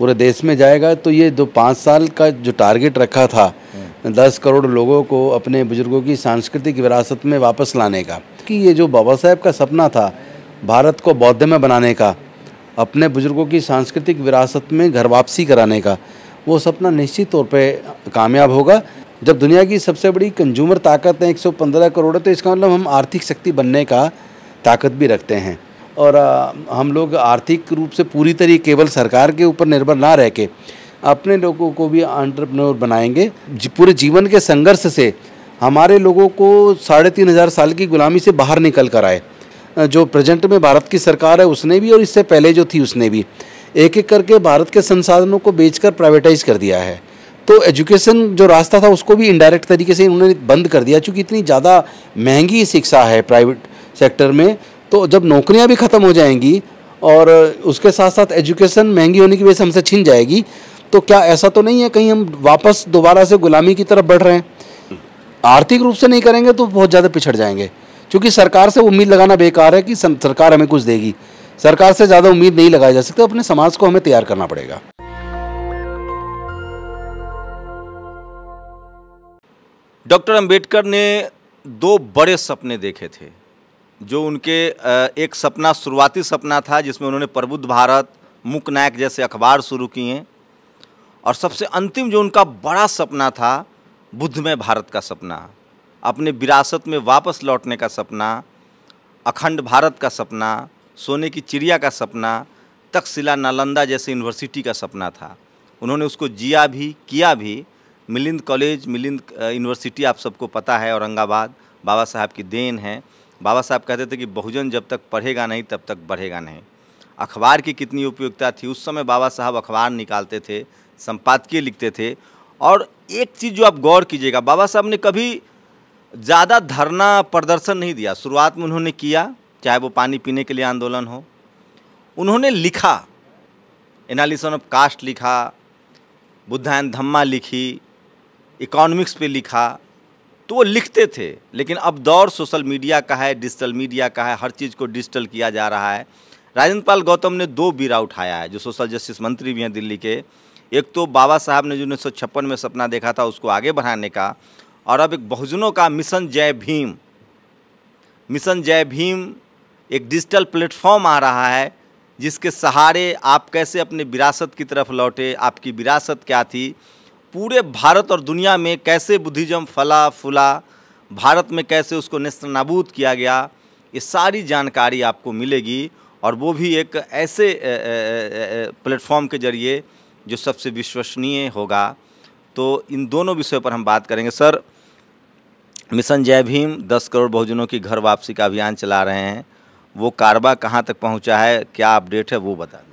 पूरे देश में जाएगा तो ये जो पाँच साल का जो टारगेट रखा था हम्म। दस करोड़ लोगों को अपने बुजुर्गों की सांस्कृतिक विरासत में वापस लाने का कि ये जो बाबा साहेब का सपना था भारत को बौद्ध में बनाने का अपने बुजुर्गों की सांस्कृतिक विरासत में घर वापसी कराने का वो सपना निश्चित तौर पे कामयाब होगा जब दुनिया की सबसे बड़ी कंज्यूमर ताकत है 115 करोड़ है तो इसका मतलब हम आर्थिक शक्ति बनने का ताकत भी रखते हैं और हम लोग आर्थिक रूप से पूरी तरह केवल सरकार के ऊपर निर्भर ना रह के अपने लोगों को भी अंटरप्रनोर बनाएंगे पूरे जीवन के संघर्ष से हमारे लोगों को साढ़े तीन हज़ार साल की गुलामी से बाहर निकल कर आए जो प्रेजेंट में भारत की सरकार है उसने भी और इससे पहले जो थी उसने भी एक एक करके भारत के संसाधनों को बेचकर प्राइवेटाइज कर दिया है तो एजुकेशन जो रास्ता था उसको भी इनडायरेक्ट तरीके से उन्होंने बंद कर दिया चूँकि इतनी ज़्यादा महंगी शिक्षा है प्राइवेट सेक्टर में तो जब नौकरियां भी ख़त्म हो जाएंगी और उसके साथ साथ एजुकेशन महंगी होने की वजह से हमसे छिन जाएगी तो क्या ऐसा तो नहीं है कहीं हम वापस दोबारा से गुलामी की तरफ बढ़ रहे हैं आर्थिक रूप से नहीं करेंगे तो बहुत ज़्यादा पिछड़ जाएंगे क्योंकि सरकार से उम्मीद लगाना बेकार है कि सरकार हमें कुछ देगी सरकार से ज़्यादा उम्मीद नहीं लगाई जा सकती अपने समाज को हमें तैयार करना पड़ेगा डॉक्टर अंबेडकर ने दो बड़े सपने देखे थे जो उनके एक सपना शुरुआती सपना था जिसमें उन्होंने प्रबुद्ध भारत मुक नायक जैसे अखबार शुरू किए और सबसे अंतिम जो उनका बड़ा सपना था बुद्धमय भारत का सपना अपने विरासत में वापस लौटने का सपना अखंड भारत का सपना सोने की चिड़िया का सपना तकशिला नालंदा जैसे यूनिवर्सिटी का सपना था उन्होंने उसको जिया भी किया भी मिलिंद कॉलेज मिलिंद यूनिवर्सिटी आप सबको पता है औरंगाबाद बाबा साहब की देन है बाबा साहब कहते थे कि बहुजन जब तक पढ़ेगा नहीं तब तक बढ़ेगा नहीं अखबार की कितनी उपयोगिता थी उस समय बाबा साहब अखबार निकालते थे संपादकीय लिखते थे और एक चीज़ जो आप गौर कीजिएगा बाबा साहब ने कभी ज़्यादा धरना प्रदर्शन नहीं दिया शुरुआत में उन्होंने किया चाहे वो पानी पीने के लिए आंदोलन हो उन्होंने लिखा एनालिसन ऑफ कास्ट लिखा बुद्धायन धम्मा लिखी इकोनॉमिक्स पे लिखा तो वो लिखते थे लेकिन अब दौर सोशल मीडिया का है डिजिटल मीडिया का है हर चीज़ को डिजिटल किया जा रहा है राजेंद्र पाल गौतम ने दो बीरा उठाया है जो सोशल जस्टिस मंत्री भी हैं दिल्ली के एक तो बाबा साहब ने जो उन्नीस में सपना देखा था उसको आगे बढ़ाने का और अब एक बहुजनों का मिशन जय भीम मिशन जय भीम एक डिजिटल प्लेटफॉर्म आ रहा है जिसके सहारे आप कैसे अपने विरासत की तरफ लौटे आपकी विरासत क्या थी पूरे भारत और दुनिया में कैसे बुद्धिज़्म फला फूला भारत में कैसे उसको नस्त नबूद किया गया ये सारी जानकारी आपको मिलेगी और वो भी एक ऐसे प्लेटफॉर्म के जरिए जो सबसे विश्वसनीय होगा तो इन दोनों विषय पर हम बात करेंगे सर मिशन जय भीम दस करोड़ बहुजनों की घर वापसी का अभियान चला रहे हैं वो कारवा कहाँ तक पहुँचा है क्या अपडेट है वो बता दें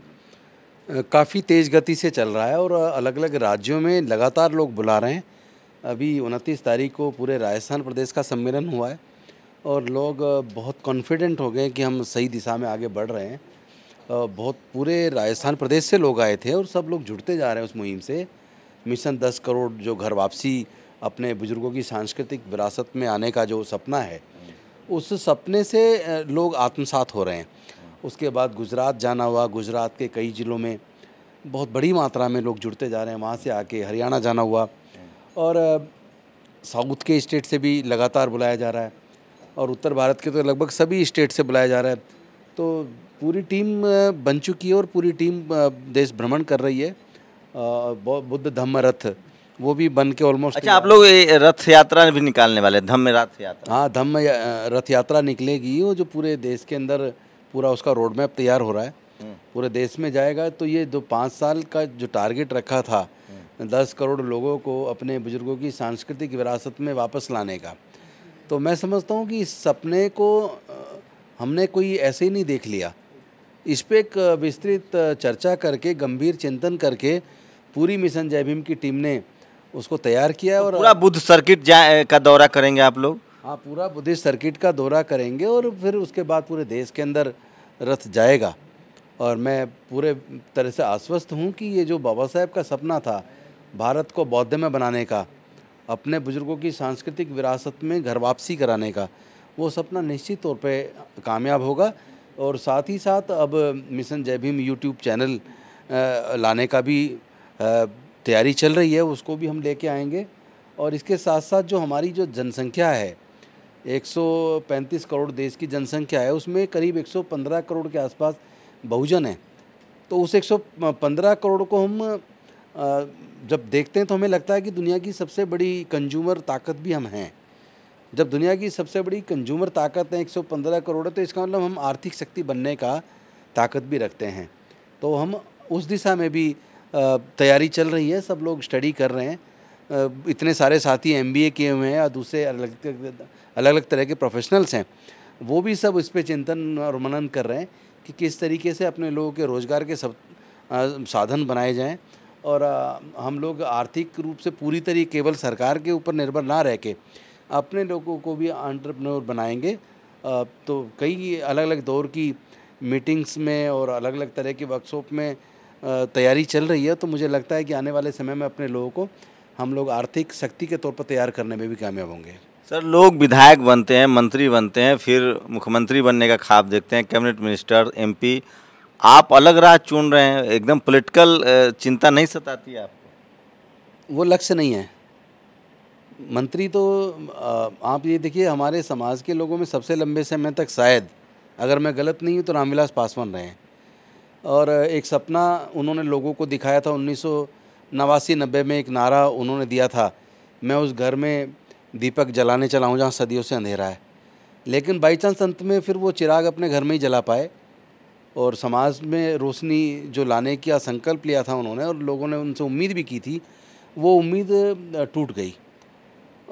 काफ़ी तेज़ गति से चल रहा है और अलग अलग राज्यों में लगातार लोग बुला रहे हैं अभी उनतीस तारीख को पूरे राजस्थान प्रदेश का सम्मेलन हुआ है और लोग बहुत कॉन्फिडेंट हो गए कि हम सही दिशा में आगे बढ़ रहे हैं बहुत पूरे राजस्थान प्रदेश से लोग आए थे और सब लोग जुड़ते जा रहे हैं उस मुहिम से मिशन दस करोड़ जो घर वापसी अपने बुज़ुर्गों की सांस्कृतिक विरासत में आने का जो सपना है उस सपने से लोग आत्मसात हो रहे हैं उसके बाद गुजरात जाना हुआ गुजरात के कई ज़िलों में बहुत बड़ी मात्रा में लोग जुड़ते जा रहे हैं वहाँ से आके हरियाणा जाना हुआ और साउथ के स्टेट से भी लगातार बुलाया जा रहा है और उत्तर भारत के तो लगभग सभी स्टेट से बुलाया जा रहा है तो पूरी टीम बन चुकी है और पूरी टीम देश भ्रमण कर रही है बुद्ध धम्म रथ वो भी बन के ऑलमोस्ट अच्छा आप लोग रथ यात्रा भी निकालने वाले धम्म रथ यात्रा हाँ धम्म रथ यात्रा निकलेगी वो जो पूरे देश के अंदर पूरा उसका रोड मैप तैयार हो रहा है हम्म। पूरे देश में जाएगा तो ये जो पाँच साल का जो टारगेट रखा था हम्म। दस करोड़ लोगों को अपने बुज़ुर्गों की सांस्कृतिक विरासत में वापस लाने का तो मैं समझता हूँ कि इस सपने को हमने कोई ऐसे ही नहीं देख लिया इस पर एक विस्तृत चर्चा करके गंभीर चिंतन करके पूरी मिशन जय भीम की टीम ने उसको तैयार किया तो और पूरा बुद्ध सर्किट का दौरा करेंगे आप लोग आप पूरा बुद्धिस्ट सर्किट का दौरा करेंगे और फिर उसके बाद पूरे देश के अंदर रथ जाएगा और मैं पूरे तरह से आश्वस्त हूँ कि ये जो बाबा साहेब का सपना था भारत को बौद्ध में बनाने का अपने बुज़ुर्गों की सांस्कृतिक विरासत में घर वापसी कराने का वो सपना निश्चित तौर पे कामयाब होगा और साथ ही साथ अब मिशन जय भीम यूट्यूब चैनल लाने का भी तैयारी चल रही है उसको भी हम लेके आएंगे और इसके साथ साथ जो हमारी जो जनसंख्या है 135 करोड़ देश की जनसंख्या है उसमें करीब 115 करोड़ के आसपास बहुजन है तो उस 115 करोड़ को हम जब देखते हैं तो हमें लगता है कि दुनिया की सबसे बड़ी कंज्यूमर ताकत भी हम हैं जब दुनिया की सबसे बड़ी कंज्यूमर ताकत है 115 करोड़ है तो इसका मतलब हम आर्थिक शक्ति बनने का ताकत भी रखते हैं तो हम उस दिशा में भी तैयारी चल रही है सब लोग स्टडी कर रहे हैं इतने सारे साथी एम किए हुए हैं या दूसरे अलग अलग अलग तरह के प्रोफेशनल्स हैं वो भी सब इस पर चिंतन और मनन कर रहे हैं कि किस तरीके से अपने लोगों के रोज़गार के सब साधन बनाए जाएं और हम लोग आर्थिक रूप से पूरी तरीके केवल सरकार के ऊपर निर्भर ना रह के अपने लोगों को भी आंट्रप्रनोर बनाएंगे तो कई अलग अलग दौर की मीटिंग्स में और अलग अलग तरह की वर्कशॉप में तैयारी चल रही है तो मुझे लगता है कि आने वाले समय में अपने लोगों को हम लोग आर्थिक शक्ति के तौर पर तैयार करने में भी कामयाब होंगे सर लोग विधायक बनते हैं मंत्री बनते हैं फिर मुख्यमंत्री बनने का खाब देखते हैं कैबिनेट मिनिस्टर एमपी आप अलग राह चुन रहे हैं एकदम पॉलिटिकल चिंता नहीं सताती आपको वो लक्ष्य नहीं है मंत्री तो आप ये देखिए हमारे समाज के लोगों में सबसे लंबे समय तक शायद अगर मैं गलत नहीं हूँ तो रामविलास पासवान रहे हैं और एक सपना उन्होंने लोगों को दिखाया था उन्नीस नवासी नब्बे में एक नारा उन्होंने दिया था मैं उस घर में दीपक जलाने चला हूँ जहाँ सदियों से अंधेरा है लेकिन बाई चांस अंत में फिर वो चिराग अपने घर में ही जला पाए और समाज में रोशनी जो लाने का संकल्प लिया था उन्होंने और लोगों ने उनसे उम्मीद भी की थी वो उम्मीद टूट गई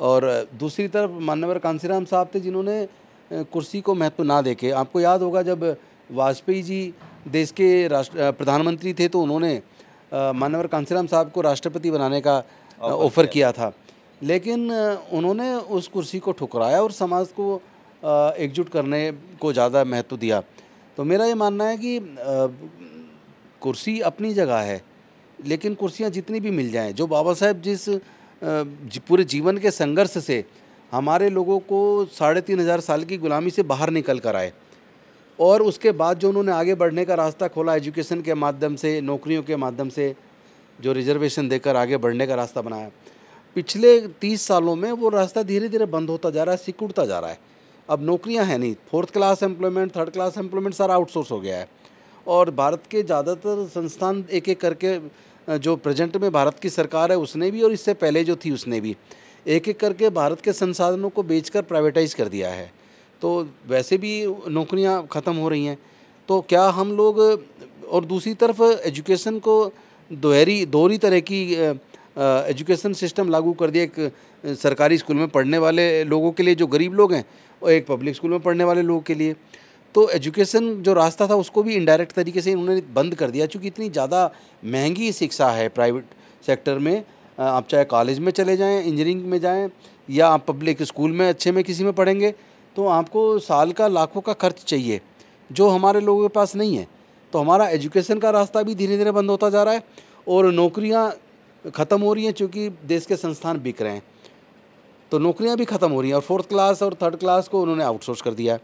और दूसरी तरफ मान्यवर कांसीराम साहब थे जिन्होंने कुर्सी को महत्व ना देखे आपको याद होगा जब वाजपेयी जी देश के राष्ट्र प्रधानमंत्री थे तो उन्होंने मानवर कांसीराम साहब को राष्ट्रपति बनाने का ऑफर किया था लेकिन उन्होंने उस कुर्सी को ठुकराया और समाज को एकजुट करने को ज़्यादा महत्व दिया तो मेरा ये मानना है कि कुर्सी अपनी जगह है लेकिन कुर्सियाँ जितनी भी मिल जाएँ जो बाबा साहेब जिस पूरे जीवन के संघर्ष से हमारे लोगों को साढ़े तीन हज़ार साल की गुलामी से बाहर निकल कर आए और उसके बाद जो उन्होंने आगे बढ़ने का रास्ता खोला एजुकेशन के माध्यम से नौकरियों के माध्यम से जो रिजर्वेशन देकर आगे बढ़ने का रास्ता बनाया पिछले तीस सालों में वो रास्ता धीरे धीरे बंद होता जा रहा है सिकुड़ता जा रहा है अब नौकरियां हैं नहीं fourth class employment third class employment सारा आउटसोर्स हो गया है और भारत के ज़्यादातर संस्थान एक एक करके जो प्रेजेंट में भारत की सरकार है उसने भी और इससे पहले जो थी उसने भी एक एक करके भारत के संसाधनों को बेचकर प्राइवेटाइज कर दिया है तो वैसे भी नौकरियां ख़त्म हो रही हैं तो क्या हम लोग और दूसरी तरफ एजुकेशन को दोहरी दोहरी तरह की एजुकेशन सिस्टम लागू कर दिया एक सरकारी स्कूल में पढ़ने वाले लोगों के लिए जो गरीब लोग हैं और एक पब्लिक स्कूल में पढ़ने वाले लोगों के लिए तो एजुकेशन जो रास्ता था उसको भी इनडायरेक्ट तरीके से इन्होंने बंद कर दिया चूँकि इतनी ज़्यादा महंगी शिक्षा है प्राइवेट सेक्टर में आप चाहे कॉलेज में चले जाएँ इंजीनियरिंग में जाएँ या आप पब्लिक स्कूल में अच्छे में किसी में पढ़ेंगे तो आपको साल का लाखों का खर्च चाहिए जो हमारे लोगों के पास नहीं है तो हमारा एजुकेशन का रास्ता भी धीरे धीरे बंद होता जा रहा है और नौकरियाँ ख़त्म हो रही हैं चूँकि देश के संस्थान बिक रहे हैं तो नौकरियाँ भी ख़त्म हो रही हैं और फोर्थ क्लास और थर्ड क्लास को उन्होंने आउटसोर्स कर दिया है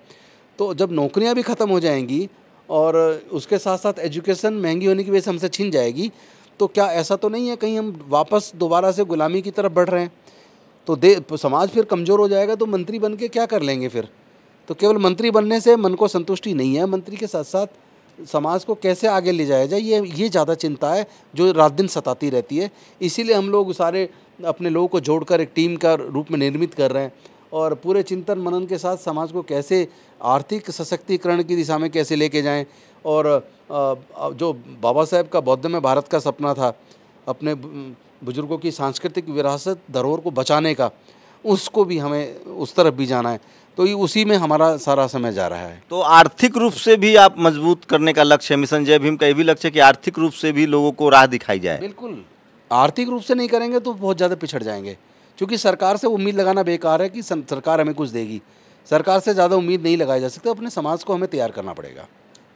तो जब नौकरियाँ भी ख़त्म हो जाएंगी और उसके साथ साथ एजुकेशन महंगी होने की वजह से हमसे छिन जाएगी तो क्या ऐसा तो नहीं है कहीं हम वापस दोबारा से ग़ुलामी की तरफ बढ़ रहे हैं तो दे तो समाज फिर कमज़ोर हो जाएगा तो मंत्री बन के क्या कर लेंगे फिर तो केवल मंत्री बनने से मन को संतुष्टि नहीं है मंत्री के साथ साथ समाज को कैसे आगे ले जाया जाए ये ये ज़्यादा चिंता है जो रात दिन सताती रहती है इसीलिए हम लोग सारे अपने लोगों को जोड़कर एक टीम का रूप में निर्मित कर रहे हैं और पूरे चिंतन मनन के साथ समाज को कैसे आर्थिक सशक्तिकरण की दिशा में कैसे लेके जाएं और जो बाबा साहेब का बौद्ध में भारत का सपना था अपने बुज़ुर्गों की सांस्कृतिक विरासत धरोहर को बचाने का उसको भी हमें उस तरफ भी जाना है तो ये उसी में हमारा सारा समय जा रहा है तो आर्थिक रूप से भी आप मजबूत करने का लक्ष्य है मिशन जय भीम का ये भी लक्ष्य है कि आर्थिक रूप से भी लोगों को राह दिखाई जाए बिल्कुल आर्थिक रूप से नहीं करेंगे तो बहुत ज़्यादा पिछड़ जाएंगे क्योंकि सरकार से उम्मीद लगाना बेकार है कि सरकार हमें कुछ देगी सरकार से ज़्यादा उम्मीद नहीं लगाई जा सकती अपने समाज को हमें तैयार करना पड़ेगा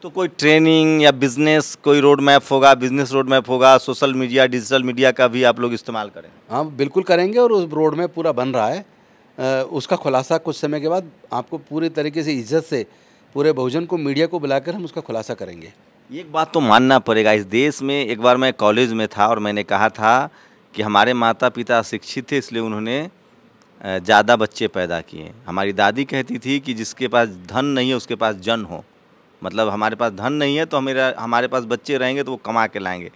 तो कोई ट्रेनिंग या बिजनेस कोई रोड मैप होगा बिजनेस रोड मैप होगा सोशल मीडिया डिजिटल मीडिया का भी आप लोग इस्तेमाल करें हाँ बिल्कुल करेंगे और उस रोड मैप पूरा बन रहा है उसका खुलासा कुछ समय के बाद आपको पूरी तरीके से इज्जत से पूरे बहुजन को मीडिया को बुलाकर हम उसका खुलासा करेंगे एक बात तो मानना पड़ेगा इस देश में एक बार मैं कॉलेज में था और मैंने कहा था कि हमारे माता पिता शिक्षित थे इसलिए उन्होंने ज़्यादा बच्चे पैदा किए हमारी दादी कहती थी कि जिसके पास धन नहीं है उसके पास जन हो मतलब हमारे पास धन नहीं है तो हमारे हमारे पास बच्चे रहेंगे तो वो कमा के लाएंगे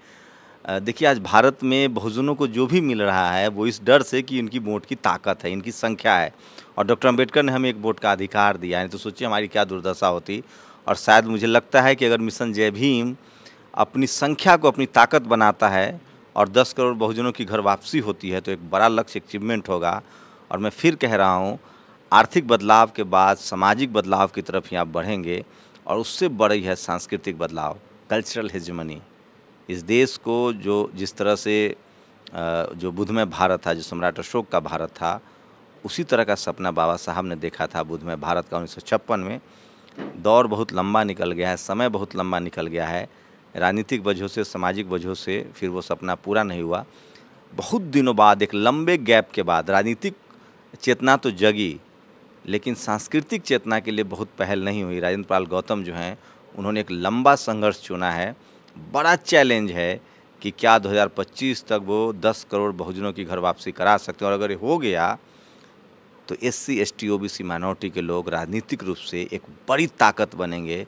देखिए आज भारत में बहुजनों को जो भी मिल रहा है वो इस डर से कि इनकी वोट की ताकत है इनकी संख्या है और डॉक्टर अंबेडकर ने हमें एक वोट का अधिकार दिया है तो सोचिए हमारी क्या दुर्दशा होती और शायद मुझे लगता है कि अगर मिशन जय भीम अपनी संख्या को अपनी ताकत बनाता है और 10 करोड़ बहुजनों की घर वापसी होती है तो एक बड़ा लक्ष्य अचीवमेंट होगा और मैं फिर कह रहा हूँ आर्थिक बदलाव के बाद सामाजिक बदलाव की तरफ ही आप बढ़ेंगे और उससे बड़ी है सांस्कृतिक बदलाव कल्चरल हिजमनी इस देश को जो जिस तरह से जो बुद्धमय भारत था जो सम्राट अशोक का भारत था उसी तरह का सपना बाबा साहब ने देखा था बुद्धमय भारत का उन्नीस में दौर बहुत लंबा निकल गया है समय बहुत लंबा निकल गया है राजनीतिक वजहों से सामाजिक वजहों से फिर वो सपना पूरा नहीं हुआ बहुत दिनों बाद एक लंबे गैप के बाद राजनीतिक चेतना तो जगी लेकिन सांस्कृतिक चेतना के लिए बहुत पहल नहीं हुई राजेंद्र पाल गौतम जो हैं उन्होंने एक लंबा संघर्ष चुना है बड़ा चैलेंज है कि क्या 2025 तक वो 10 करोड़ बहुजनों की घर वापसी करा सकते हैं और अगर ये हो गया तो S C S T O B C minority के लोग राजनीतिक रूप से एक बड़ी ताकत बनेंगे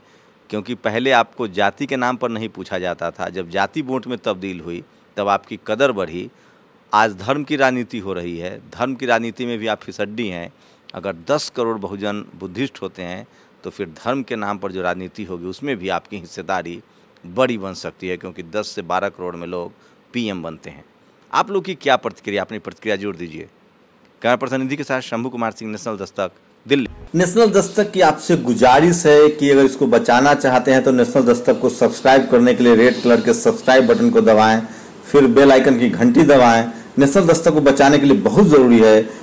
क्योंकि पहले आपको जाति के नाम पर नहीं पूछा जाता था जब जाति वोट में तब्दील हुई तब आपकी कदर बढ़ी आज धर्म की राजनीति हो रही है धर्म की राजनीति में भी आप फिसड्डी हैं अगर 10 करोड़ बहुजन बुद्धिस्ट होते हैं तो फिर धर्म के नाम पर जो राजनीति होगी उसमें भी आपकी हिस्सेदारी बड़ी बन सकती है क्योंकि 10 से 12 करोड़ में लोग पीएम बनते हैं आप लोग की क्या प्रतिक्रिया अपनी प्रतिक्रिया जोड़ दीजिए कैमरा प्रतिनिधि के साथ शंभू कुमार सिंह नेशनल दस्तक दिल्ली नेशनल दस्तक की आपसे गुजारिश है कि अगर इसको बचाना चाहते हैं तो नेशनल दस्तक को सब्सक्राइब करने के लिए रेड कलर के सब्सक्राइब बटन को दबाएं फिर बेल आइकन की घंटी दबाएं नेशनल दस्तक को बचाने के लिए बहुत ज़रूरी है